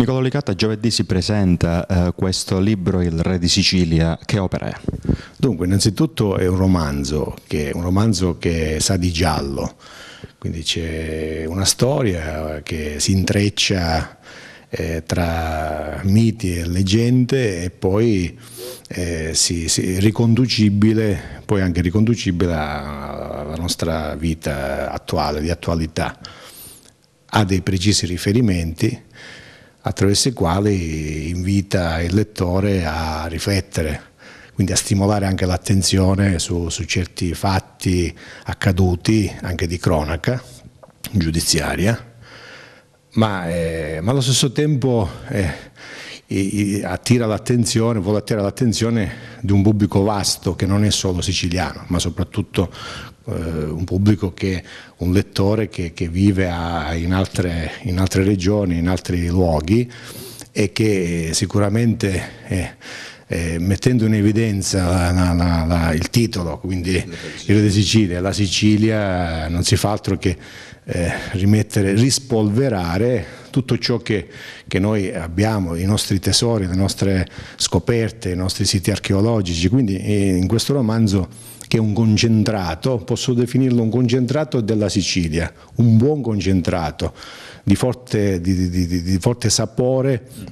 Nicolò Licata, giovedì si presenta eh, questo libro Il Re di Sicilia, che opera è? Dunque, innanzitutto è un romanzo, che, un romanzo che sa di giallo, quindi c'è una storia che si intreccia eh, tra miti e leggende e poi eh, si, si, riconducibile, poi anche riconducibile alla nostra vita attuale, di attualità. Ha dei precisi riferimenti attraverso i quali invita il lettore a riflettere, quindi a stimolare anche l'attenzione su, su certi fatti accaduti, anche di cronaca giudiziaria, ma, eh, ma allo stesso tempo eh, attira l'attenzione, vuole attirare l'attenzione di un pubblico vasto che non è solo siciliano, ma soprattutto eh, un pubblico che, un lettore che, che vive a, in, altre, in, altre, regioni, in altri luoghi e che sicuramente eh, eh, mettendo in evidenza la, la, la, il titolo, quindi il Re di Sicilia, la Sicilia eh, non si fa altro che eh, rimettere, rispolverare tutto ciò che, che, noi abbiamo, i nostri tesori, le nostre scoperte, i nostri siti archeologici, quindi eh, in questo romanzo che è un concentrato, posso definirlo un concentrato della Sicilia, un buon concentrato di forte, di, di, di, forte sapore mm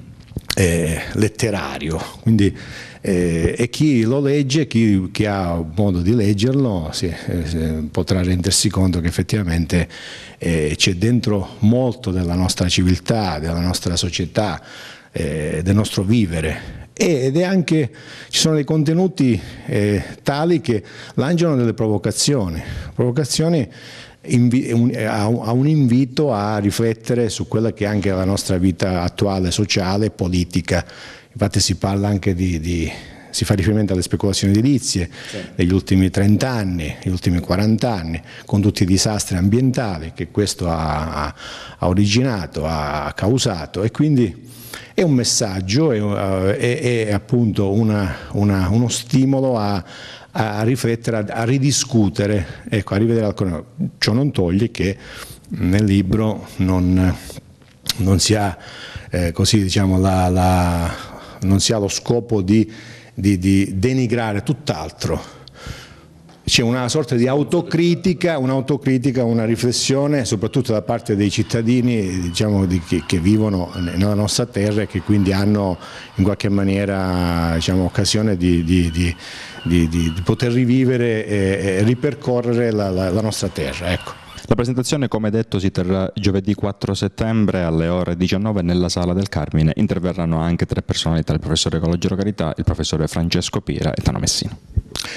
eh, letterario, quindi eh, e chi lo legge, chi, chi, ha modo di leggerlo sì, eh, potrà rendersi conto che effettivamente eh, c'è dentro molto della nostra civiltà, della nostra società, eh, del nostro vivere ed è anche, ci sono dei contenuti eh, tali che lanciano delle provocazioni, provocazioni a un invito a riflettere su quella che è anche la nostra vita attuale, sociale e politica. Infatti si parla anche di, di si fa riferimento alle speculazioni edilizie degli ultimi 30 anni, gli ultimi 40 anni, con tutti i disastri ambientali che questo ha, ha originato, ha causato e quindi è un messaggio, è, è, è appunto una, una, uno stimolo a, a riflettere, a, ridiscutere, ecco, a rivedere alcune cose. Ciò non toglie che nel libro non, non si ha eh, così, diciamo, la, la, non si ha lo scopo di, di, di denigrare tutt'altro, c'è una sorta di autocritica, un'autocritica, una riflessione soprattutto da parte dei cittadini diciamo, di, che, che, vivono nella nostra terra e che quindi hanno in qualche maniera diciamo, occasione di, di, di, poter rivivere e, e ripercorrere la, la, la, nostra terra. Ecco. La presentazione, come detto, si terrà giovedì 4 settembre alle ore 19 nella Sala del Carmine. Interverranno anche tre personalità, il professore Calogero Carità, il professore Francesco Pira e Tano Messino.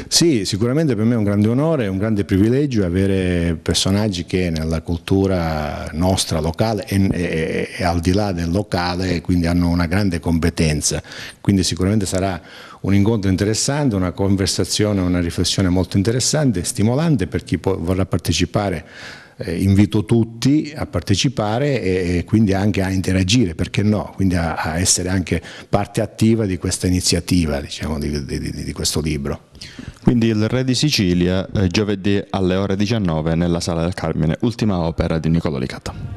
Sì, sicuramente per me è un grande onore, un grande privilegio avere personaggi che nella cultura nostra locale e, e, e al di là del locale quindi hanno una grande competenza, quindi sicuramente sarà un incontro interessante, una conversazione, una riflessione molto interessante, stimolante per chi vorrà partecipare eh, invito tutti a partecipare e, e, quindi anche a interagire, perché no? Quindi a, a essere anche parte attiva di questa iniziativa, diciamo, di, di, di, di questo libro. Quindi il Re di Sicilia, eh, giovedì alle ore 19 nella Sala del Carmine, ultima opera di Niccolò Licata.